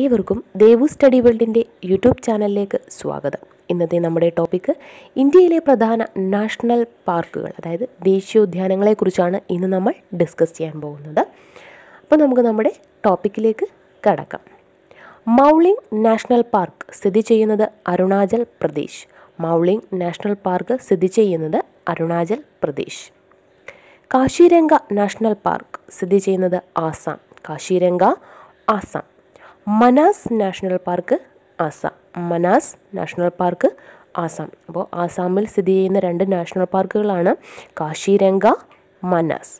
ഏവർക്കും Devu study വേൾഡിൻ്റെ YouTube ചാനലിലേക്ക് സ്വാഗതം ഇന്നത്തെ നമ്മുടെ ടോപ്പിക്ക് ഇന്ത്യയിലെ പ്രധാന നാഷണൽ പാർക്കുകൾ അതായത് ദേശീയോദ്യാനങ്ങളെക്കുറിച്ചാണ് ഇന്ന് നമ്മൾ ഡിസ്കസ് ചെയ്യാൻ പോകുന്നത് അപ്പോൾ നമുക്ക് നമ്മുടെ ടോപ്പിക്കിലേക്ക് കടക്കാം മൗളിംഗ് നാഷണൽ പാർക്ക് സ്ഥിതി ചെയ്യുന്നത് അരുണാചൽ പ്രദേശ് മൗളിംഗ് നാഷണൽ പാർക്ക് സ്ഥിതി ചെയ്യുന്നത് അരുണാചൽ പ്രദേശ് കാശിരംഗ നാഷണൽ പാർക്ക് സ്ഥിതി ചെയ്യുന്നത് Assam Kaziranga Assam Manas national park Assam Manas national park Assam അപ്പോൾ ആസാമിൽ സ്ഥിതി ചെയ്യുന്ന രണ്ട് നാഷണൽ പാർക്കുകളാണ് കാശിരംഗ മനാസ്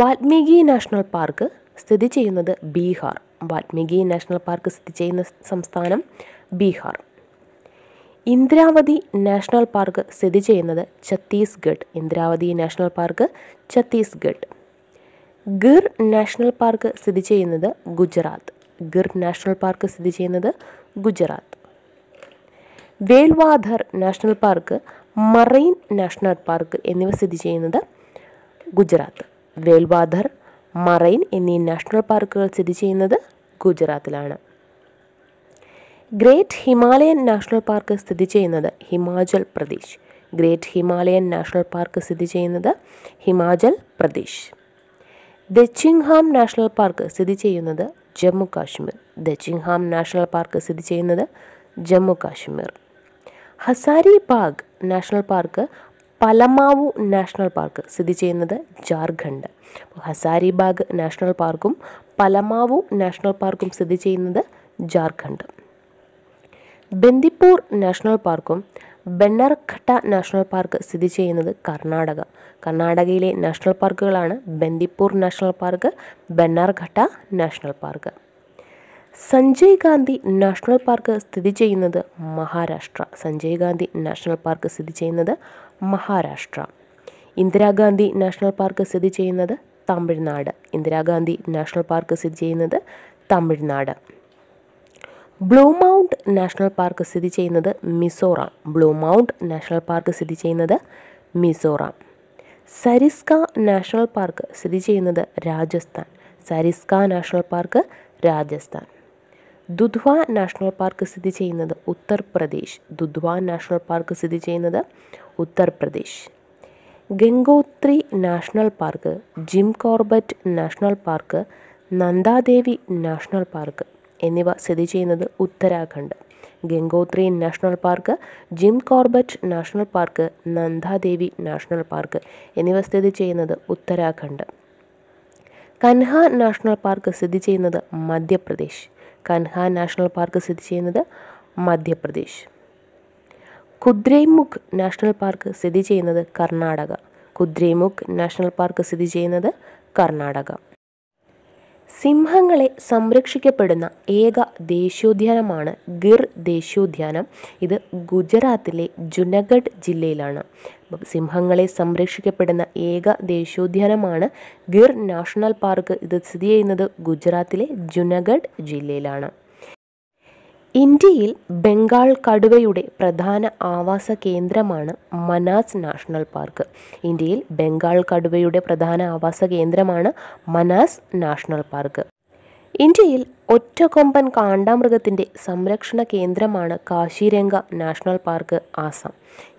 വാൽമീകി നാഷണൽ പാർക്ക് സ്ഥിതി ചെയ്യുന്നത് ബീഹാർ വാൽമീകി നാഷണൽ പാർക്ക് സ്ഥിതി ചെയ്യുന്ന സംസ്ഥാനം ബീഹാർ ഇന്ദ്രാവതി നാഷണൽ പാർക്ക് സ്ഥിതി ചെയ്യുന്നത് Chhattisgarh Indravati national park Chhattisgarh Gir national park സ്ഥിതി ചെയ്യുന്നത് ഗുജറാത്ത് ഗിർ നാഷണൽ പാർക്ക് സ്ഥിതി ചെയ്യുന്നത് Gujarat Velavadar national park marine national park എന്നിവ സ്ഥിതി ചെയ്യുന്നത് ഗുജറാത്ത് വേൽവാധർ മറൈൻ എന്നീ നാഷണൽ പാർക്കുകൾ സ്ഥിതി ചെയ്യുന്നത് ഗുജറാത്തിലാണ് ഗ്രേറ്റ് ഹിമാലയൻ നാഷണൽ പാർക്ക് സ്ഥിതി ചെയ്യുന്നത് Himachal Pradesh great Himalayan national park സ്ഥിതി ചെയ്യുന്നത് ഹിമാചൽ പ്രദേശ് ദച്ചിങ്ഹാം നാഷണൽ പാർക്ക് സ്ഥിതി ചെയ്യുന്നത് ജമ്മു കാശ്മീർ ദച്ചിങ്ഹാം നാഷണൽ പാർക്ക് സ്ഥിതി ചെയ്യുന്നത് Jammu Kashmir Hazari bag national park Palamau national park സ്ഥിതി ചെയ്യുന്നത് ജാർഖണ്ഡ് ഹസാരി ബാഗ് നാഷണൽ പാർക്കും പലമാവു നാഷണൽ പാർക്കും സ്ഥിതി ചെയ്യുന്നത് ജാർഖണ്ഡ് ബന്ദിപ്പൂർ നാഷണൽ പാർക്കും ബെന്നർഘട്ട നാഷണൽ പാർക്ക് സ്ഥിതി ചെയ്യുന്നത് കർണാടക കർണാടകയിലെ നാഷണൽ പാർക്കുകളാണ് Bandipur national park Bannerghatta national park Sanjay Gandhi national park സ്ഥിതി ചെയ്യുന്നത് മഹാരാഷ്ട്ര സഞ്ജയ് ഗാന്ധി നാഷണൽ പാർക്ക് സ്ഥിതി ചെയ്യുന്നത് മഹാരാഷ്ട്ര ഇന്ദിരാഗാന്ധി നാഷണൽ പാർക്ക് സ്ഥിതി ചെയ്യുന്നത് തമിഴ്നാട് ഇന്ദിരാഗാന്ധി നാഷണൽ പാർക്ക് സ്ഥിതി ചെയ്യുന്നത് Tamil Nadu blue mount national park സ്ഥിതി ചെയ്യുന്നത് Mizoram blue mount national park സ്ഥിതി ചെയ്യുന്നത് മിസോറാം സരിസ്ക നാഷണൽ പാർക്ക് സ്ഥിതി ചെയ്യുന്നത് Rajasthan Sariska national park Rajasthan Dudhwa national park സ്ഥിതി ചെയ്യുന്നത് ഉത്തർപ്രദേശ് ദുധ്വ നാഷണൽ പാർക്ക് സ്ഥിതി ചെയ്യുന്നത് Uttar Pradesh Gangotri national park Jim Corbett national park Nanda Devi national park എന്നിവ സ്ഥിതി ചെയ്യുന്നത് Uttarakhand Gangotri national park Jim Corbett national park Nanda Devi national park എന്നിവ സ്ഥിതി ചെയ്യുന്നത് ഉത്തരാഖണ്ഡ് കൻഹ നാഷണൽ പാർക്ക് സ്ഥിതി ചെയ്യുന്നത് മധ്യപ്രദേശ് കൻഹ നാഷണൽ പാർക്ക് സ്ഥിതി ചെയ്യുന്നത് മധ്യപ്രദേശ് കുദ്രൈമുഖ് നാഷണൽ പാർക്ക് സ്ഥിതി ചെയ്യുന്നത് കർണാടക കുദ്രൈമുഖ് നാഷണൽ പാർക്ക് സ്ഥിതി ചെയ്യുന്നത് കർണാടക സിംഹങ്ങളെ സംരക്ഷിക്കപ്പെടുന്ന ഏക ദേശീയോദ്യാനമാണ് ഗിർ ദേശീയോദ്യാനം ഇത് ഗുജറാത്തിലെ ജുനഗഡ് ജില്ലയിലാണ് സിംഹങ്ങളെ സംരക്ഷിക്കപ്പെടുന്ന ഏക ദേശീയോദ്യാനമാണ് ഗിർ നാഷണൽ പാർക്ക് ഇത് സ്ഥിതി ചെയ്യുന്നത് ഗുജറാത്തിലെ ജുനഗഡ് ജില്ലയിലാണ് ഇന്ത്യയിൽ ബംഗാൾ കടുവയുടെ പ്രധാന ആവാസ കേന്ദ്രമാണ് മനാസ് നാഷണൽ പാർക്ക് ഇന്ത്യയിൽ ബംഗാൾ കടുവയുടെ പ്രധാന ആവാസ കേന്ദ്രമാണ് മനാസ് നാഷണൽ പാർക്ക് ഇന്ത്യയിൽ ഒറ്റക്കൊമ്പൻ കാണ്ടാമൃഗത്തിൻ്റെ സംരക്ഷണ കേന്ദ്രമാണ് കാശിരംഗ നാഷണൽ പാർക്ക് ആസാം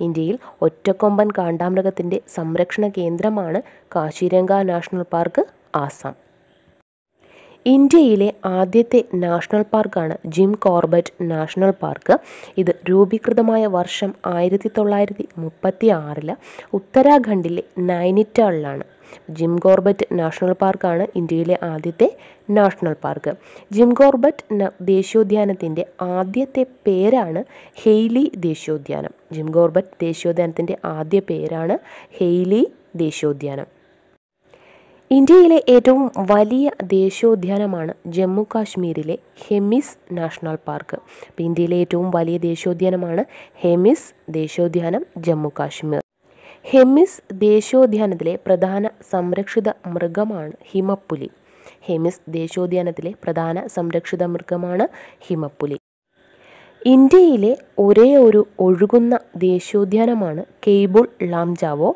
ഇന്ത്യയിൽ ഒറ്റക്കൊമ്പൻ കാണ്ടാമൃഗത്തിൻ്റെ സംരക്ഷണ കേന്ദ്രമാണ് കാശിരംഗ നാഷണൽ പാർക്ക് ആസാം ഇന്ത്യയിലെ ആദ്യത്തെ നാഷണൽ പാർക്കാണ് ജിം കോർബറ്റ് നാഷണൽ പാർക്ക് ഇത് രൂപീകൃതമായ വർഷം ആയിരത്തി തൊള്ളായിരത്തി മുപ്പത്തി ആറില് ഉത്തരാഖണ്ഡിലെ നൈനിറ്റാളിലാണ് ജിം കോർബറ്റ് നാഷണൽ പാർക്കാണ് ഇന്ത്യയിലെ ആദ്യത്തെ നാഷണൽ പാർക്ക് ജിം കോർബറ്റ് ദേശീയോദ്യാനത്തിൻ്റെ ആദ്യത്തെ പേരാണ് ഹെയ്ലി ദേശീയോദ്യാനം ജിം കോർബറ്റ് ദേശീയോദ്യാനത്തിൻ്റെ ആദ്യ പേരാണ് ഹെയ്ലി ദേശീയോദ്യാനം ഇന്ത്യയിലെ ഏറ്റവും വലിയ ദേശീയോദ്യാനമാണ് ജമ്മു കാശ്മീരിലെ ഹെമിസ് നാഷണൽ പാർക്ക് അപ്പോൾ ഇന്ത്യയിലെ ഏറ്റവും വലിയ ദേശീയോദ്യാനമാണ് ഹെമിസ് ദേശീയോദ്യാനം ജമ്മു കാശ്മീർ ഹെമിസ് ദേശീയോദ്യാനത്തിലെ പ്രധാന സംരക്ഷിത മൃഗമാണ് ഹിമപ്പുലി ഹെമിസ് ദേശീയോദ്യാനത്തിലെ പ്രധാന സംരക്ഷിത മൃഗമാണ് ഹിമപ്പുലി ഇന്ത്യയിലെ ഒരേ ഒരു ഒഴുകുന്ന ദേശീയോദ്യാനമാണ് കെയ്ബുൾ ലാംജാവോ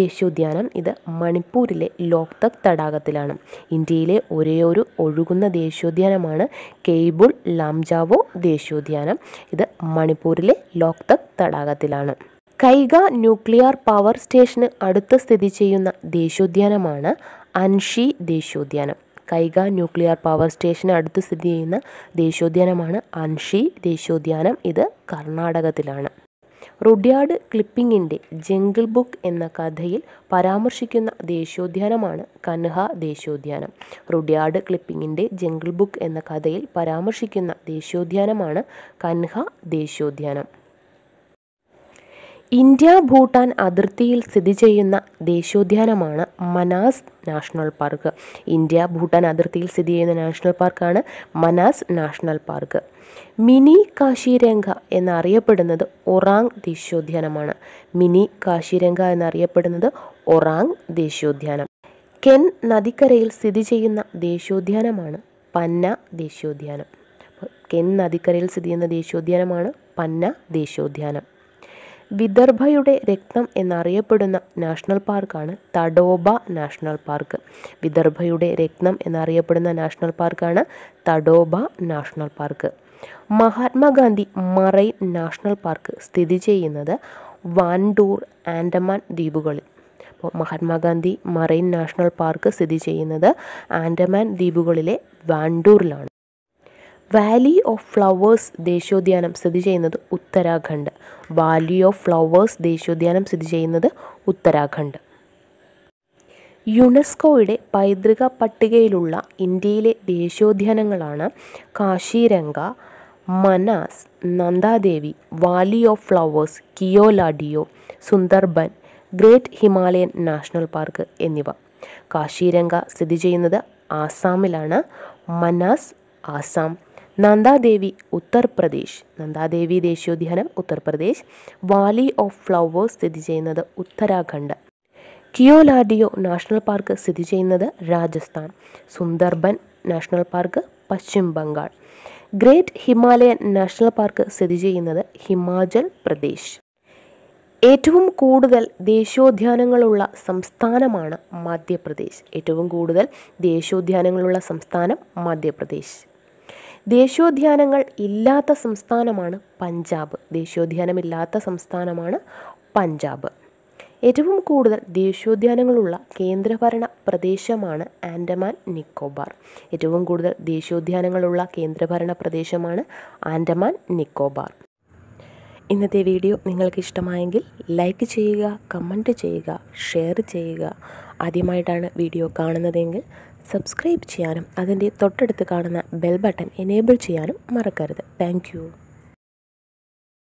ദേശീയോദ്യാനം ഇത് മണിപ്പൂരിലെ ലോക്തക് തടാകത്തിലാണ് ഇന്ത്യയിലെ ഒരേ ഒരു ഒഴുകുന്ന ദേശീയോദ്യാനമാണ് കെയ്ബുൾ ലാംജാവോ ദേശീയോദ്യാനം ഇത് മണിപ്പൂരിലെ ലോക്തക് തടാകത്തിലാണ് കൈഗ ന്യൂക്ലിയർ പവർ സ്റ്റേഷന് അടുത്ത് സ്ഥിതി ചെയ്യുന്ന ദേശീയോദ്യാനമാണ് അൻഷി ദേശീയോദ്യാനം കൈഗ ന്യൂക്ലിയർ പവർ സ്റ്റേഷന് അടുത്ത് സ്ഥിതി ചെയ്യുന്ന ദേശീയോദ്യാനമാണ് അൻഷി ദേശീയോദ്യാനം ഇത് കർണാടകത്തിലാണ് റുഡ്യാർഡ് ക്ലിപ്പിങ്ങിൻ്റെ ജംഗിൾ ബുക്ക് എന്ന കഥയിൽ പരാമർശിക്കുന്ന ദേശീയോദ്യാനമാണ് കൻഹ ദേശീയോദ്യാനം റുഡ്യാർഡ് ക്ലിപ്പിങ്ങിൻ്റെ ജംഗിൾ ബുക്ക് എന്ന കഥയിൽ പരാമർശിക്കുന്ന ദേശീയോദ്യാനമാണ് കൻഹ ദേശീയോദ്യാനം ഇന്ത്യ ഭൂട്ടാൻ അതിർത്തിയിൽ സ്ഥിതി ചെയ്യുന്ന ദേശീയോദ്യാനമാണ് Manas national park India Bhutan അതിർത്തിയിൽ സ്ഥിതി ചെയ്യുന്ന നാഷണൽ പാർക്കാണ് Manas national park mini Kaziranga എന്നറിയപ്പെടുന്നത് ഒറാങ് ദേശീയോദ്യാനമാണ് മിനി കാശിരംഗ എന്നറിയപ്പെടുന്നത് ഒറാങ് ദേശീയോദ്യാനം കെൻ നദിക്കരയിൽ സ്ഥിതി ചെയ്യുന്ന ദേശീയോദ്യാനമാണ് പന്ന ദേശീയോദ്യാനം കെൻ നദിക്കരയിൽ സ്ഥിതി ചെയ്യുന്ന ദേശീയോദ്യാനമാണ് പന്ന ദേശീയോദ്യാനം വിദർഭയുടെ രക്തം എന്നറിയപ്പെടുന്ന നാഷണൽ പാർക്കാണ് തടോബ നാഷണൽ പാർക്ക് വിദർഭയുടെ രക്തം എന്നറിയപ്പെടുന്ന നാഷണൽ പാർക്കാണ് Tadoba national park Mahatma Gandhi marine national park സ്ഥിതി ചെയ്യുന്നത് വാൻഡൂർ ആൻഡമാൻ ദ്വീപുകളിൽ അപ്പോൾ മഹാത്മാഗാന്ധി മറൈൻ നാഷണൽ പാർക്ക് സ്ഥിതി ചെയ്യുന്നത് ആൻഡമാൻ ദ്വീപുകളിലെ വാൻഡൂറിലാണ് വാലി ഓഫ് ഫ്ലവേഴ്സ് ദേശീയോദ്യാനം സ്ഥിതി ചെയ്യുന്നത് ഉത്തരാഖണ്ഡ് വാലി ഓഫ് ഫ്ലവേഴ്സ് ദേശീയോദ്യാനം സ്ഥിതി ചെയ്യുന്നത് ഉത്തരാഖണ്ഡ് യുനെസ്കോയുടെ പൈതൃക പട്ടികയിലുള്ള ഇന്ത്യയിലെ ദേശീയോദ്യാനങ്ങളാണ് Kaziranga Manas Nanda Devi valley of flowers Keoladeo Sundarban great Himalayan national park എന്നിവ കാശിരംഗ സ്ഥിതി ചെയ്യുന്നത് ആസാമിലാണ് മനാസ് ആസാം നന്ദാദേവി ഉത്തർപ്രദേശ് നന്ദാദേവി ദേശീയോദ്യാനം ഉത്തർപ്രദേശ് വാലി ഓഫ് ഫ്ലവേഴ്സ് സ്ഥിതി ചെയ്യുന്നത് ഉത്തരാഖണ്ഡ് കിയോലാഡിയോ നാഷണൽ പാർക്ക് സ്ഥിതി ചെയ്യുന്നത് രാജസ്ഥാൻ സുന്ദർബൻ നാഷണൽ പാർക്ക് പശ്ചിമ Bengal great Himalayan national park സ്ഥിതി ചെയ്യുന്നത് ഹിമാചൽ പ്രദേശ് ഏറ്റവും കൂടുതൽ ദേശീയോദ്യാനങ്ങളുള്ള സംസ്ഥാനമാണ് മധ്യപ്രദേശ് ഏറ്റവും കൂടുതൽ ദേശീയോദ്യാനങ്ങളുള്ള സംസ്ഥാനം മധ്യപ്രദേശ് ദേശീയോദ്യാനങ്ങൾ ഇല്ലാത്ത സംസ്ഥാനമാണ് പഞ്ചാബ് ദേശീയോദ്യാനമില്ലാത്ത സംസ്ഥാനമാണ് പഞ്ചാബ് ഏറ്റവും കൂടുതൽ ദേശീയോദ്യാനങ്ങളുള്ള കേന്ദ്രഭരണ പ്രദേശമാണ് ആൻഡമാൻ നിക്കോബാർ ഏറ്റവും കൂടുതൽ ദേശീയോദ്യാനങ്ങളുള്ള കേന്ദ്രഭരണ പ്രദേശമാണ് ആൻഡമാൻ നിക്കോബാർ ഇന്നത്തെ വീഡിയോ നിങ്ങൾക്ക് ഇഷ്ടമായെങ്കിൽ ലൈക്ക് ചെയ്യുക കമൻറ്റ് ചെയ്യുക ഷെയർ ചെയ്യുക ആദ്യമായിട്ടാണ് വീഡിയോ കാണുന്നതെങ്കിൽ സബ്സ്ക്രൈബ് ചെയ്യാനും അതിൻ്റെ തൊട്ടടുത്ത് കാണുന്ന ബെൽ ബട്ടൺ എനേബിൾ ചെയ്യാനും മറക്കരുത് താങ്ക്